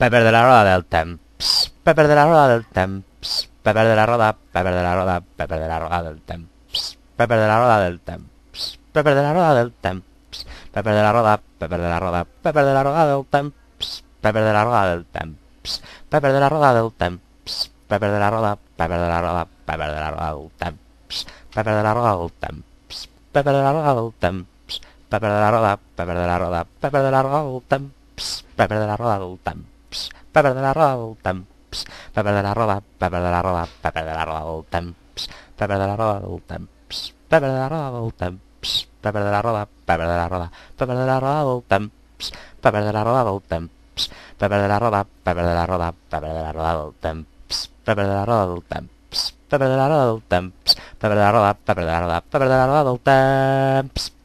per perdre la roda del temps. per perdre la roda del temps. per perdre la roda, per perdre la roda, per perdre la roda del temps. per perdre la roda del temps. per perdre la roda del temps. Pepper perdre la roda, per perdre la roda, per perdre la roda del temps. per perdre la roda del temps. per perdre la roda del temps. per perdre la roda, per perdre la roda, per perdre la roda del temps. per perdre la roda del temps. per perdre la roda del temps. per perdre la roda, per perdre la roda, per perdre la roda del temps. Pepper perdre la roda del temps. Papa de la roba del temps. Papa de la roba, papa de la roba, papa de la roba del temps. Papa de la roba del temps. Papa de la roba del temps. Papa de la roba, papa de la roba, papa de la roba del temps. Papa de la roba del temps. Papa de la roba, papa de la roba, papa de la roba del temps. Papa de la roba del temps. Papa de la roda del temps. Papa de la roda, papa de la roda, papa de la roda del temps.